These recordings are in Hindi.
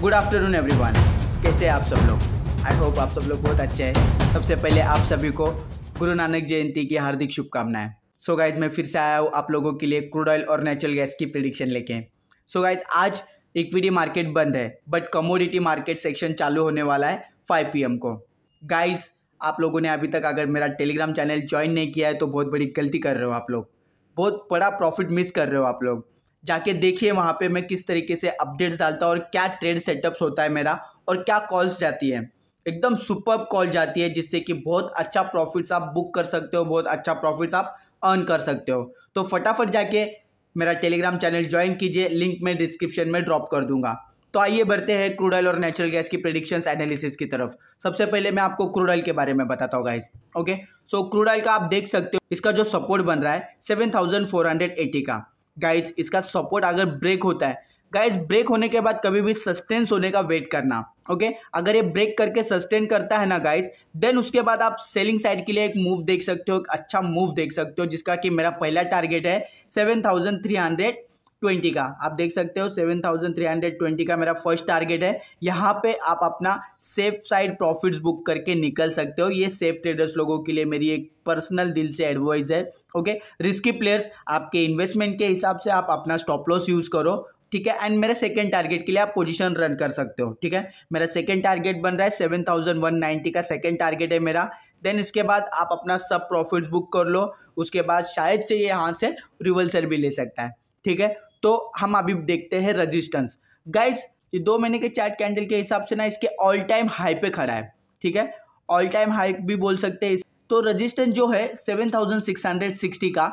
गुड आफ्टरनून एवरीवन कैसे आप सब लोग आई होप आप सब लोग बहुत अच्छे हैं सबसे पहले आप सभी को गुरु नानक जयंती की हार्दिक शुभकामनाएं सो गाइज मैं फिर से आया हूँ आप लोगों के लिए क्रूड ऑयल और नेचुरल गैस की प्रिडिक्शन लेके सो गाइज आज इक्विटी मार्केट बंद है बट कमोडिटी मार्केट सेक्शन चालू होने वाला है फाइव पी को गाइज आप लोगों ने अभी तक अगर मेरा टेलीग्राम चैनल ज्वाइन नहीं किया है तो बहुत बड़ी गलती कर रहे हो आप लोग बहुत बड़ा प्रॉफिट मिस कर रहे हो आप लोग जाके देखिए वहाँ पे मैं किस तरीके से अपडेट्स डालता हूँ और क्या ट्रेड सेटअप्स होता है मेरा और क्या कॉल्स जाती है एकदम सुपर कॉल जाती है जिससे कि बहुत अच्छा प्रॉफिट्स आप बुक कर सकते हो बहुत अच्छा प्रॉफिट्स आप अर्न कर सकते हो तो फटाफट जाके मेरा टेलीग्राम चैनल ज्वाइन कीजिए लिंक मैं डिस्क्रिप्शन में ड्रॉप कर दूंगा तो आइए बढ़ते हैं क्रूड ऑयल और नेचुरल गैस की प्रिडिक्शंस एनालिसिस की तरफ सबसे पहले मैं आपको क्रूड ऑयल के बारे में बताता हूँ guys okay so crude oil का आप देख सकते हो इसका जो सपोर्ट बन रहा है एटी का गाइज इसका सपोर्ट अगर ब्रेक होता है गाइज ब्रेक होने के बाद कभी भी सस्टेंस होने का वेट करना ओके अगर ये ब्रेक करके सस्टेन करता है ना गाइज देन उसके बाद आप सेलिंग साइड के लिए एक मूव देख सकते हो एक अच्छा मूव देख सकते हो जिसका कि मेरा पहला टारगेट है seven thousand three hundred twenty का आप देख सकते हो seven thousand three hundred twenty का मेरा फर्स्ट टारगेट है यहाँ पे आप अपना सेफ साइड प्रॉफिट्स बुक करके निकल सकते हो ये सेफ ट्रेडर्स लोगों के लिए मेरी एक पर्सनल दिल से एडवाइस है ओके रिस्की प्लेयर्स आपके इन्वेस्टमेंट के हिसाब से आप अपना स्टॉप लॉस यूज़ करो ठीक है एंड मेरा सेकेंड टारगेट के लिए आप पोजिशन रन कर सकते हो ठीक है मेरा सेकेंड टारगेट बन रहा है सेवन थाउजेंड वन नाइन्टी का सेकेंड टारगेट है मेरा देन इसके बाद आप अपना सब प्रॉफिट्स बुक कर लो उसके बाद शायद से ये यहाँ से रिवर्सल भी ले सकता है ठीक है तो हम अभी देखते हैं रजिस्टेंस गाइस ये दो महीने के चार्ट कैंडल के हिसाब से ना इसके ऑल टाइम हाई पे खड़ा है ठीक है ऑल टाइम हाई भी बोल सकते हैं तो रजिस्टेंस जो है 7660 का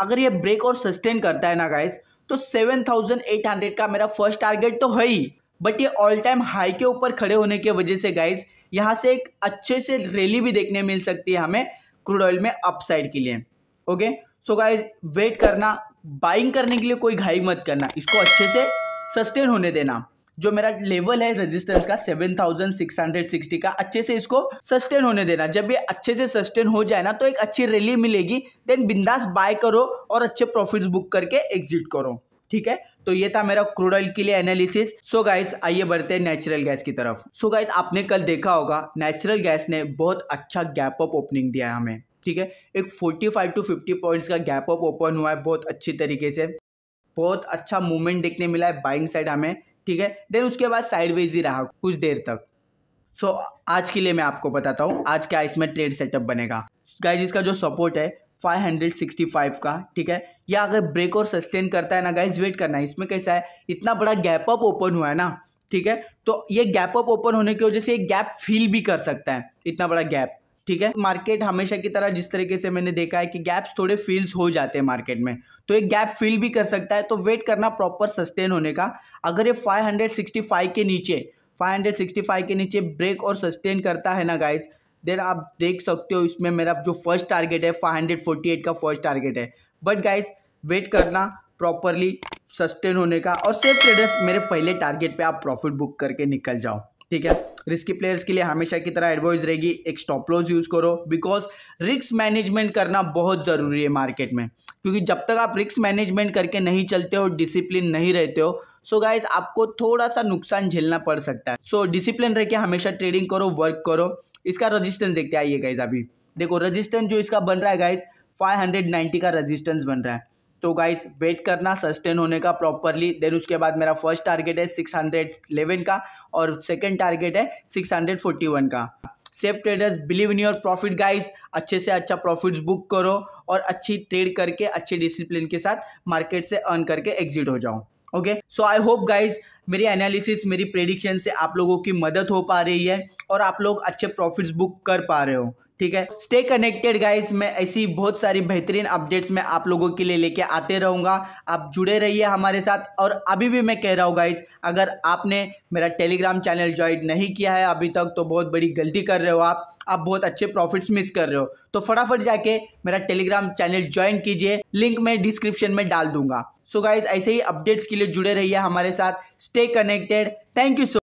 अगर ये ब्रेक और सस्टेन करता है ना गाइज तो 7800 का मेरा फर्स्ट टारगेट तो है ही बट ये ऑल टाइम हाई के ऊपर खड़े होने की वजह से गाइज यहाँ से एक अच्छे से रैली भी देखने मिल सकती है हमें क्रूड ऑयल में अपसाइड के लिए ओके सो गाइज वेट करना बाइंग करने के लिए कोई घाई मत करना इसको अच्छे से सस्टेन होने देना जो मेरा लेवल है रेजिस्टेंस का 7660 का अच्छे से इसको सस्टेन होने देना जब ये अच्छे से सस्टेन हो जाए ना तो एक अच्छी रैली मिलेगी देन बिंदास बाय करो और अच्छे प्रॉफिट्स बुक करके एग्जिट करो ठीक है तो ये था मेरा क्रूड ऑयल के लिए एनालिसिस सो गाइस आइए बढ़ते हैं नेचुरल गैस की तरफ सो so गाइज आपने कल देखा होगा नेचुरल गैस ने बहुत अच्छा गैप अप ओपनिंग दिया है हमें ठीक है एक 45 टू 50 पॉइंट्स का गैप अप ओपन हुआ है बहुत अच्छी तरीके से बहुत अच्छा मूवमेंट देखने मिला है बाइंग साइड हमें ठीक है देन उसके बाद साइडवेज ही रहा कुछ देर तक सो so, आज के लिए मैं आपको बताता हूँ आज क्या इसमें ट्रेड सेटअप बनेगा गाइज इसका जो सपोर्ट है 565 का ठीक है या अगर ब्रेक और सस्टेन करता है ना गाइज वेट करना है इसमें कैसा है इतना बड़ा गैप अप ओपन हुआ है ना ठीक है तो ये गैप अप ओपन होने की वजह से एक गैप फील भी कर सकता है इतना बड़ा गैप ठीक है मार्केट हमेशा की तरह जिस तरीके से मैंने देखा है कि गैप्स थोड़े फील्स हो जाते हैं मार्केट में तो एक गैप फील भी कर सकता है तो वेट करना प्रॉपर सस्टेन होने का अगर ये 565 के नीचे 565 के नीचे ब्रेक और सस्टेन करता है ना गाइस देन आप देख सकते हो इसमें मेरा जो फर्स्ट टारगेट है फाइव का फर्स्ट टारगेट है बट गाइज़ वेट करना प्रॉपरली सस्टेन होने का और सेफ ट्रेडर्स मेरे पहले टारगेट पे आप प्रॉफिट बुक करके निकल जाओ ठीक है रिस्की प्लेयर्स के लिए हमेशा की तरह एडवाइस रहेगी एक स्टॉप लॉस यूज़ करो बिकॉज रिस्क मैनेजमेंट करना बहुत ज़रूरी है मार्केट में क्योंकि जब तक आप रिस्क मैनेजमेंट करके नहीं चलते हो डिसिप्लिन नहीं रहते हो सो so गाइज आपको थोड़ा सा नुकसान झेलना पड़ सकता है सो so, डिसिप्लिन रह के हमेशा ट्रेडिंग करो वर्क करो इसका रजिस्टेंस देखते आइए गाइज अभी देखो रजिस्टेंस जो इसका बन रहा है गाइज 590 का रजिस्टेंस बन रहा है तो गाइस वेट करना सस्टेन होने का प्रॉपरली देन उसके बाद मेरा फर्स्ट टारगेट है सिक्स का और सेकेंड टारगेट है सिक्स का safe traders believe in your profit guys अच्छे से अच्छा प्रॉफिट्स बुक करो और अच्छी ट्रेड करके अच्छे डिसिप्लिन के साथ मार्केट से अर्न करके एग्जिट हो जाओ okay so I hope guys मेरी एनालिसिस मेरी प्रेडिक्शन से आप लोगों की मदद हो पा रही है और आप लोग अच्छे प्रॉफिट्स बुक कर पा रहे हो ठीक है स्टे कनेक्टेड गाइस मैं ऐसी बहुत सारी बेहतरीन अपडेट्स मैं आप लोगों के लिए लेके आते रहूंगा आप जुड़े रहिए हमारे साथ और अभी भी मैं कह रहा हूँ गाइस अगर आपने मेरा टेलीग्राम चैनल ज्वाइन नहीं किया है अभी तक तो बहुत बड़ी गलती कर रहे हो आप आप बहुत अच्छे प्रॉफिट्स मिस कर रहे हो तो फटाफट जाके मेरा टेलीग्राम चैनल ज्वाइन कीजिए लिंक मैं डिस्क्रिप्शन में डाल दूंगा सो so गाइज ऐसे ही अपडेट्स के लिए जुड़े रहिए हमारे साथ stay connected thank you so